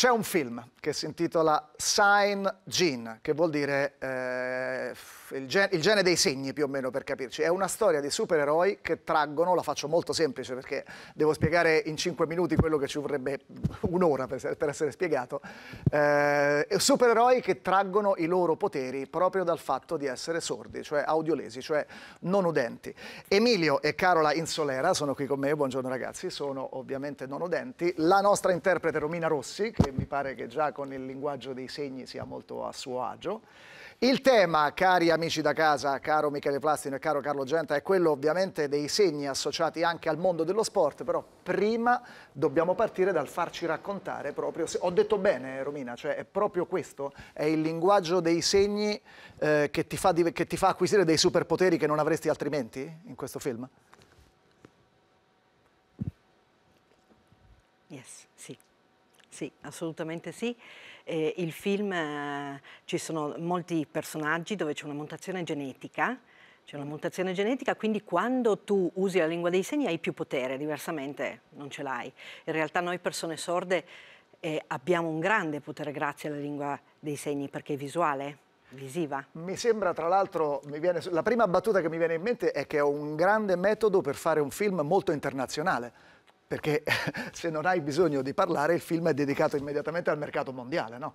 C'è un film che si intitola Sign Gene, che vuol dire eh, il, gen il, gene dei segni più o meno per capirci. È una storia di supereroi che traggono, la faccio molto semplice perché devo spiegare in 5 minuti quello che ci vorrebbe un'ora per, per, essere spiegato, eh, supereroi che traggono i loro poteri proprio dal fatto di essere sordi, cioè audiolesi, cioè non udenti. Emilio e Carola Insolera sono qui con me, buongiorno ragazzi, sono ovviamente non udenti. La nostra interprete Romina Rossi, che che mi pare che già con il linguaggio dei segni sia molto a suo agio. Il tema, cari amici da casa, caro Michele Plastino e caro Carlo Genta, è quello ovviamente dei segni associati anche al mondo dello sport, però prima dobbiamo partire dal farci raccontare proprio, se, ho detto bene Romina, cioè è proprio questo, è il linguaggio dei segni eh, che, ti fa, che ti fa acquisire dei superpoteri che non avresti altrimenti in questo film? Yes, sì. Sì, assolutamente sì. Eh, il film eh, ci sono molti personaggi dove c'è una mutazione genetica, c'è una mutazione genetica, quindi quando tu usi la lingua dei segni hai più potere, diversamente non ce l'hai. In realtà noi persone sorde eh, abbiamo un grande potere grazie alla lingua dei segni perché è visuale. Visiva. Mi sembra, tra l'altro, la prima battuta che mi viene in mente è che è un grande metodo per fare un film molto internazionale perché se non hai bisogno di parlare il film è dedicato immediatamente al mercato mondiale, no?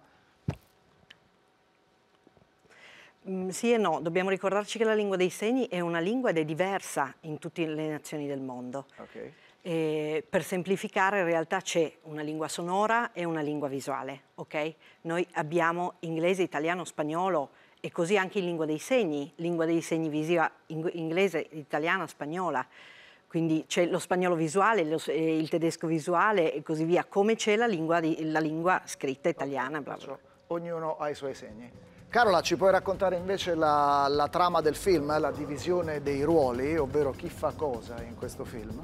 Mm, sì e no, dobbiamo ricordarci che la lingua dei segni è una lingua ed è diversa in tutte le nazioni del mondo. Okay. E per semplificare, in realtà c'è una lingua sonora e una lingua visuale, ok? Noi abbiamo inglese, italiano, spagnolo e così anche in lingua dei segni, lingua dei segni visiva inglese, italiana, spagnola. Quindi c'è lo spagnolo visuale, lo, eh, il tedesco visuale e così via, come c'è la, la lingua, scritta italiana. Bla bla. Ognuno ha i suoi segni. Carola, ci puoi raccontare invece la, la trama del film, la divisione dei ruoli, ovvero chi fa cosa in questo film?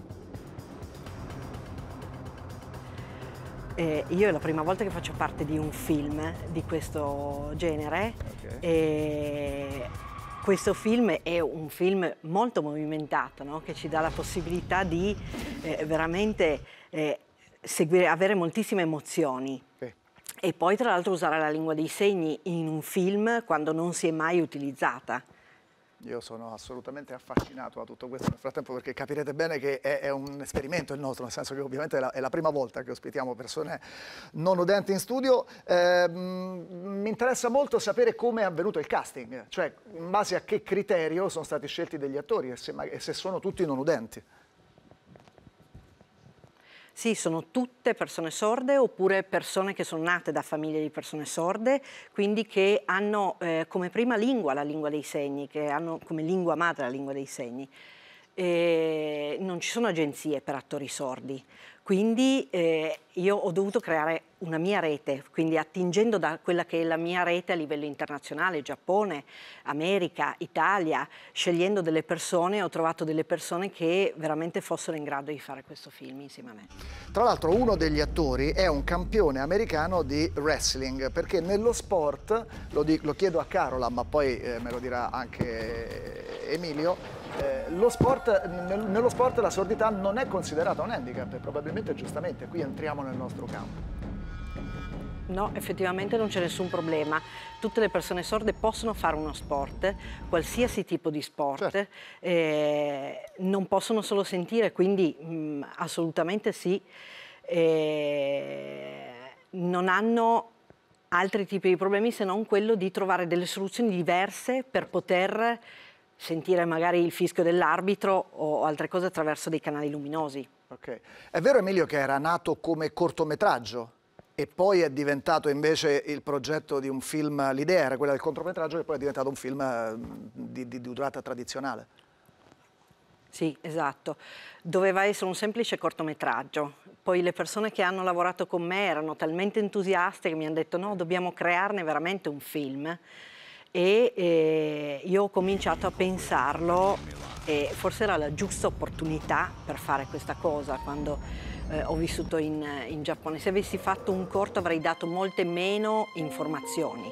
Eh, io è la prima volta che faccio parte di un film di questo genere okay. e questo film è un film molto movimentato, no? che ci dà la possibilità di eh, veramente eh, seguire, avere moltissime emozioni. Sì. E poi tra l'altro usare la lingua dei segni in un film quando non si è mai utilizzata. Io sono assolutamente affascinato da tutto questo nel frattempo perché capirete bene che è, è un esperimento il nostro, nel senso che ovviamente è la, è la, prima volta che ospitiamo persone non udenti in studio. Eh, mi interessa molto sapere come è avvenuto il casting, cioè in base a che criterio sono stati scelti degli attori e se, e se sono tutti non udenti. Sì, sono tutte persone sorde oppure persone che sono nate da famiglie di persone sorde, quindi che hanno eh, come prima lingua la lingua dei segni, che hanno come lingua madre la lingua dei segni. E eh, non ci sono agenzie per attori sordi, quindi eh, io ho dovuto creare una mia rete, quindi attingendo da quella che è la mia rete a livello internazionale, Giappone, America, Italia, scegliendo delle persone, ho trovato delle persone che veramente fossero in grado di fare questo film insieme a me. Tra l'altro uno degli attori è un campione americano di wrestling, perché nello sport, lo, dico, lo chiedo a Carola, ma poi eh, me lo dirà anche Emilio, eh, lo sport, nello sport la sordità non è considerata un handicap, probabilmente giustamente, qui entriamo nel nostro campo. No, effettivamente non c'è nessun problema. Tutte le persone sorde possono fare uno sport, qualsiasi tipo di sport, certo. eh, non possono solo sentire, quindi mh, mm, assolutamente sì. Eh, non hanno altri tipi di problemi se non quello di trovare delle soluzioni diverse per poter sentire magari il fischio dell'arbitro o altre cose attraverso dei canali luminosi. Okay. È vero Emilio che era nato come cortometraggio? e poi è diventato invece il progetto di un film, l'idea era quella del contrometraggio che poi è diventato un film mm, di, di, di durata tradizionale. Sì, esatto. Doveva essere un semplice cortometraggio. Poi le persone che hanno lavorato con me erano talmente entusiaste che mi hanno detto no, dobbiamo crearne veramente un film. E eh, io ho cominciato a pensarlo e forse era la giusta opportunità per fare questa cosa. Quando eh, ho vissuto in, eh, in, Giappone. Se avessi fatto un corto avrei dato molte meno informazioni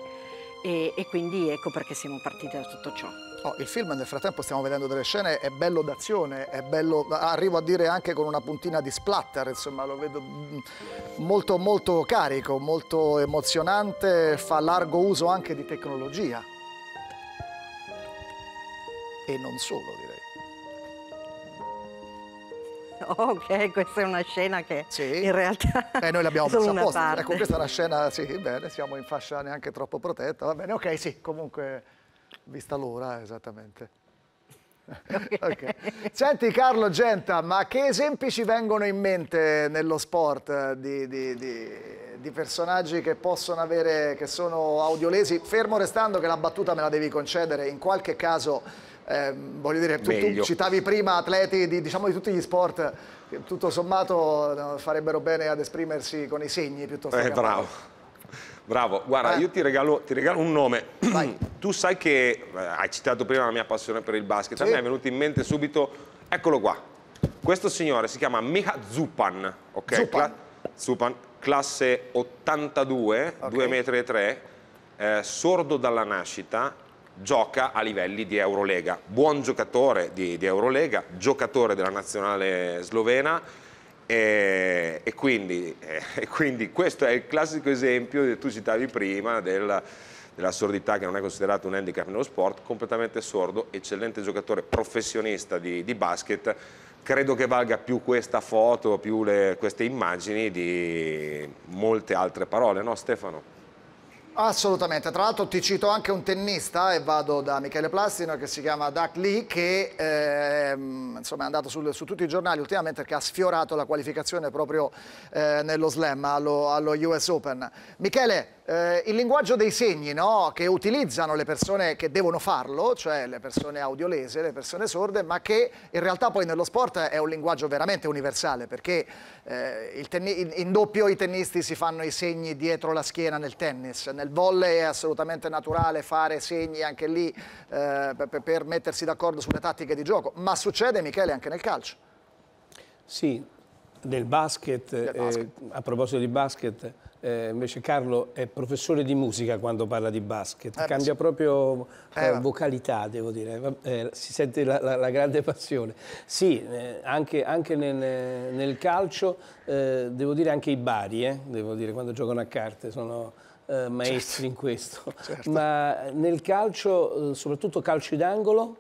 e, e quindi ecco perché siamo partiti da tutto ciò. Oh, il film nel frattempo stiamo vedendo delle scene, è bello d'azione, è bello, arrivo a dire anche con una puntina di splatter, insomma lo vedo mm, molto molto carico, molto emozionante, fa largo uso anche di tecnologia. E non solo direi. ok, questa è una scena che sì. in realtà eh, noi l'abbiamo messa apposta, ecco questa è una scena, sì, bene, siamo in fascia neanche troppo protetta, va bene, ok, sì, comunque vista l'ora, esattamente. Okay. okay. Senti Carlo Genta, ma che esempi ci vengono in mente nello sport eh, di, di, di, di, personaggi che possono avere, che sono audiolesi? Fermo restando che la battuta me la devi concedere, in qualche caso eh, voglio dire, tu, tu, citavi prima atleti di, diciamo, di tutti gli sport che tutto sommato no, farebbero bene ad esprimersi con i segni piuttosto eh, che... Bravo. Bravo, guarda, eh. io ti regalo, ti regalo, un nome. Vai. Tu sai che eh, hai citato prima la mia passione per il basket, sì. a me è venuto in mente subito, eccolo qua. Questo signore si chiama Miha Zupan, ok? Zupan, Zupan classe 82, okay. 2,3 m, eh, sordo dalla nascita, gioca a livelli di Eurolega. Buon giocatore di, di Eurolega, giocatore della nazionale slovena e, e, quindi, eh, e, quindi, questo è il classico esempio che tu citavi prima del, della sordità che non è considerato un handicap nello sport, completamente sordo, eccellente giocatore professionista di, di basket. Credo che valga più questa foto, più le, queste immagini di molte altre parole, no Stefano? Assolutamente, tra l'altro ti cito anche un tennista e vado da Michele Plastino che si chiama Duck Lee che eh, insomma, è andato sul, su tutti i giornali ultimamente perché ha sfiorato la qualificazione proprio eh, nello slam allo, allo, US Open. Michele, eh, il linguaggio dei segni no? che utilizzano le persone che devono farlo, cioè le persone audiolese, le persone sorde, ma che in realtà poi nello sport è un linguaggio veramente universale perché eh, in, in doppio i tennisti si fanno i segni dietro la schiena nel tennis, nel nel volle è assolutamente naturale fare segni anche lì eh, per, per mettersi d'accordo sulle tattiche di gioco, ma succede Michele anche nel calcio. Sì, nel basket, eh, a proposito di basket, eh, invece Carlo è professore di musica quando parla di basket, eh, cambia sì. proprio eh, eh vocalità devo dire, eh, si sente la, la, la, grande passione. Sì, eh, anche, anche nel, nel, calcio, devo dire anche i bari, devo dire, quando giocano a carte sono eh, maestri certo. in questo, certo. ma nel calcio, eh, soprattutto calci d'angolo,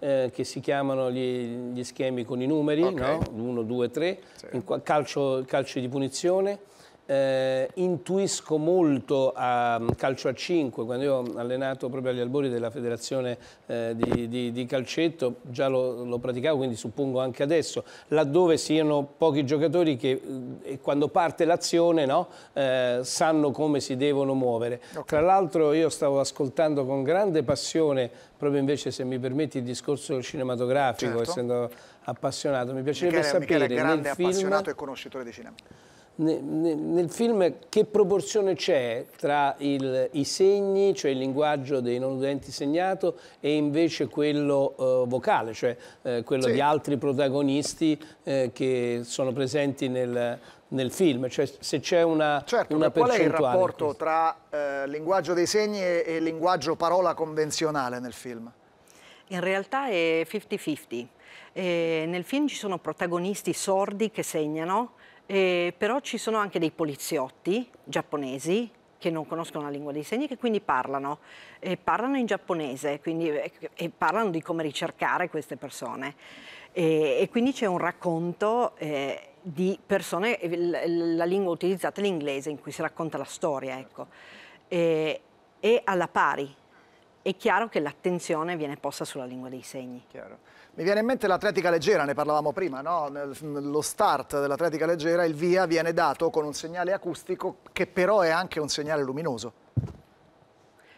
eh, che si chiamano gli, gli, schemi con i numeri, okay. no? 1, 2, 3, calci di punizione, eh, intuisco molto a calcio a 5, quando io ho allenato proprio agli albori della federazione eh, di, di, di, calcetto, già lo, lo, praticavo, quindi suppongo anche adesso, laddove siano pochi giocatori che eh, quando parte l'azione no, eh, sanno come si devono muovere. Okay. Tra l'altro io stavo ascoltando con grande passione, proprio invece se mi permetti il discorso cinematografico, certo. essendo appassionato, mi piacerebbe Michele, sapere Michele è grande film... appassionato e conoscitore di cinema nel film che proporzione c'è tra il, i segni, cioè il linguaggio dei non udenti segnato, e invece quello eh, vocale, cioè eh, quello sì. di altri protagonisti eh, che sono presenti nel, nel film? Cioè se c'è una, certo, una qual è il rapporto tra eh, linguaggio dei segni e, e linguaggio parola convenzionale nel film? In realtà è 50-50. Eh, nel film ci sono protagonisti sordi che segnano, eh, però ci sono anche dei poliziotti giapponesi che non conoscono la lingua dei segni, che quindi parlano, eh, parlano in giapponese quindi, eh, e parlano di come ricercare queste persone. E, e quindi c'è un racconto eh, di persone, la lingua utilizzata è l'inglese, in cui si racconta la storia, ecco. E, e alla pari, è chiaro che l'attenzione viene posta sulla lingua dei segni. Chiaro. Mi viene in mente l'atletica leggera, ne parlavamo prima, no? lo start dell'atletica leggera, il via viene dato con un segnale acustico che però è anche un segnale luminoso.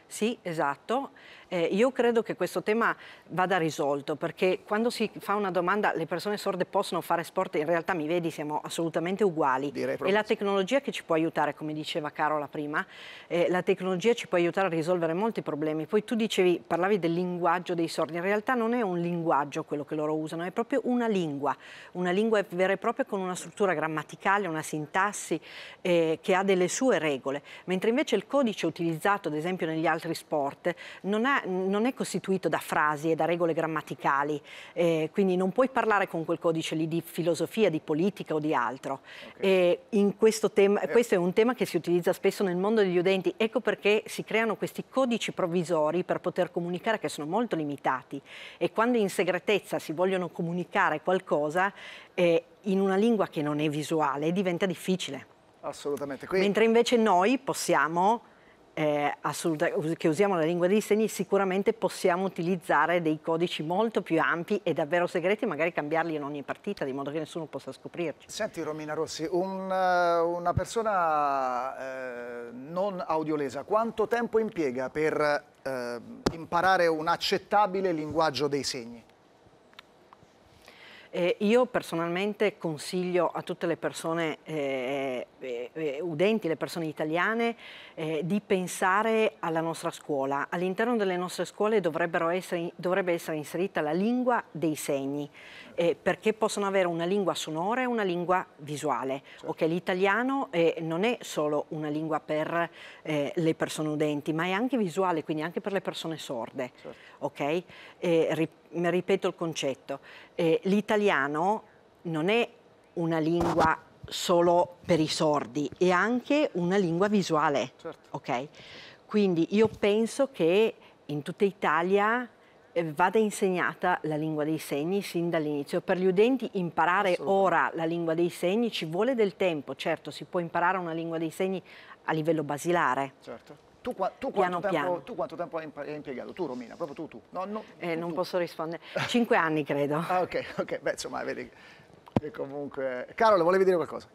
Sì, esatto. Eh, io credo che questo tema vada risolto perché quando si fa una domanda le persone sorde possono fare sport, in realtà mi vedi siamo assolutamente uguali. E la tecnologia che ci può aiutare, come diceva Carola prima, eh, la tecnologia ci può aiutare a risolvere molti problemi. Poi tu dicevi, parlavi del linguaggio dei sordi, in realtà non è un linguaggio quello che loro usano, è proprio una lingua, una lingua vera e propria con una struttura grammaticale, una sintassi eh, che ha delle sue regole, mentre invece il codice utilizzato ad esempio negli altri sport non ha non è costituito da frasi e da regole grammaticali, eh, quindi non puoi parlare con quel codice lì di filosofia, di politica o di altro. Okay. Questo, tema, eh. questo è un tema che si utilizza spesso nel mondo degli udenti, ecco perché si creano questi codici provvisori per poter comunicare che sono molto limitati e quando in segretezza si vogliono comunicare qualcosa eh, in una lingua che non è visuale diventa difficile. Assolutamente. Quindi... Mentre invece noi possiamo eh, che usiamo la lingua dei segni, sicuramente possiamo utilizzare dei codici molto più ampi e davvero segreti, magari cambiarli in ogni partita, di modo che nessuno possa scoprirci. Senti Romina Rossi, un, una persona eh, non audiolesa, quanto tempo impiega per eh, imparare un accettabile linguaggio dei segni? Eh, io personalmente consiglio a tutte le persone eh, eh, eh, udenti, le persone italiane, eh, di pensare alla nostra scuola. All'interno delle nostre scuole essere, dovrebbe essere inserita la lingua dei segni, eh, perché possono avere una lingua sonora e una lingua visuale. Certo. Okay, l'italiano eh, non è solo una lingua per eh, le persone udenti, ma è anche visuale, quindi anche per le persone sorde. Certo. Okay? Rip ripeto il concetto. l'italiano non è una lingua solo per i sordi, è anche una lingua visuale. Certo. Okay? Quindi io penso che in tutta Italia eh, vada insegnata la lingua dei segni sin dall'inizio. Per gli udenti imparare ora la lingua dei segni ci vuole del tempo, certo, si può imparare una lingua dei segni a livello basilare. Certo. Tu, tu, piano, quanto tempo, tu, quanto tempo, hai impiegato? Tu Romina, proprio tu, tu. No, no, eh, non posso rispondere. Cinque anni credo. Ah ok, ok, beh insomma vedi, e comunque... Carola, volevi dire qualcosa?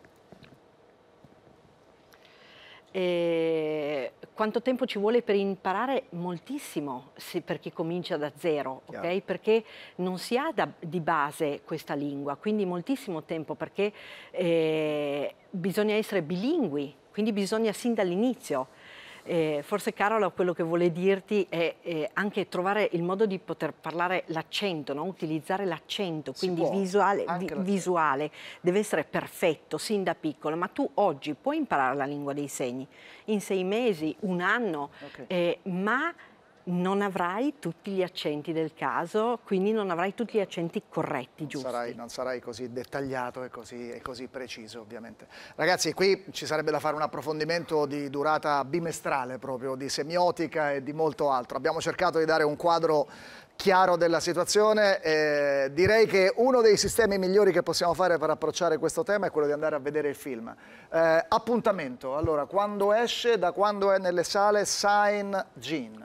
E quanto tempo ci vuole per imparare? Moltissimo se, per chi comincia da zero, okay? perché non si ha da, di base questa lingua, quindi moltissimo tempo perché eh, bisogna essere bilingui, quindi bisogna sin dall'inizio eh, forse Carola quello che vuole dirti è eh, anche trovare il modo di poter parlare l'accento, no? utilizzare l'accento, quindi può, visuale, vi, visuale, deve essere perfetto sin da piccola, ma tu oggi puoi imparare la lingua dei segni in sei mesi, un anno, okay. eh, ma non avrai tutti gli accenti del caso, quindi non avrai tutti gli accenti corretti, giusti. Sarai, non sarai così dettagliato e così, e così, preciso, ovviamente. Ragazzi, qui ci sarebbe da fare un approfondimento di durata bimestrale proprio, di semiotica e di molto altro. Abbiamo cercato di dare un quadro chiaro della situazione. Eh, direi che uno dei sistemi migliori che possiamo fare per approcciare questo tema è quello di andare a vedere il film. Eh, appuntamento, allora, quando esce, da quando è nelle sale, Sign Gene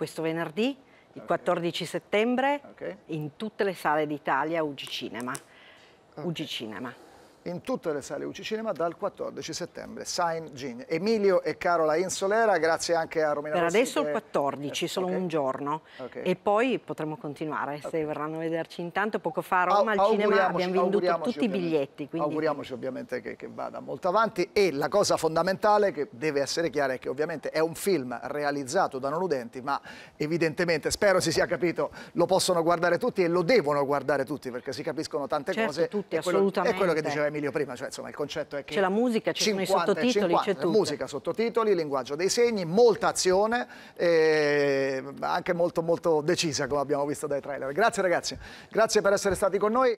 questo venerdì, il okay. 14 settembre, okay. in tutte le sale d'Italia UG Cinema. Okay. UG Cinema in tutte le sale UC Cinema dal 14 settembre. Sign Gin. Emilio e Carola Insolera, grazie anche a Romina Per Rossi adesso che... il 14, solo okay. un giorno. Okay. E poi potremo continuare okay. se verranno a vederci. Intanto poco fa a Roma al cinema abbiamo venduto tutti i biglietti. Quindi... Auguriamoci ovviamente che, che vada molto avanti. E la cosa fondamentale che deve essere chiara è che ovviamente è un film realizzato da non udenti, ma evidentemente, spero si sia capito, lo possono guardare tutti e lo devono guardare tutti perché si capiscono tante certo, cose. Tutti, è assolutamente. è quello che diceva Emilio prima, cioè insomma il concetto è che... C'è la musica, ci 50, sono i sottotitoli, c'è tutto. Musica, sottotitoli, linguaggio dei segni, molta azione, e eh, anche molto molto decisa come abbiamo visto dai trailer. Grazie ragazzi, grazie per essere stati con noi.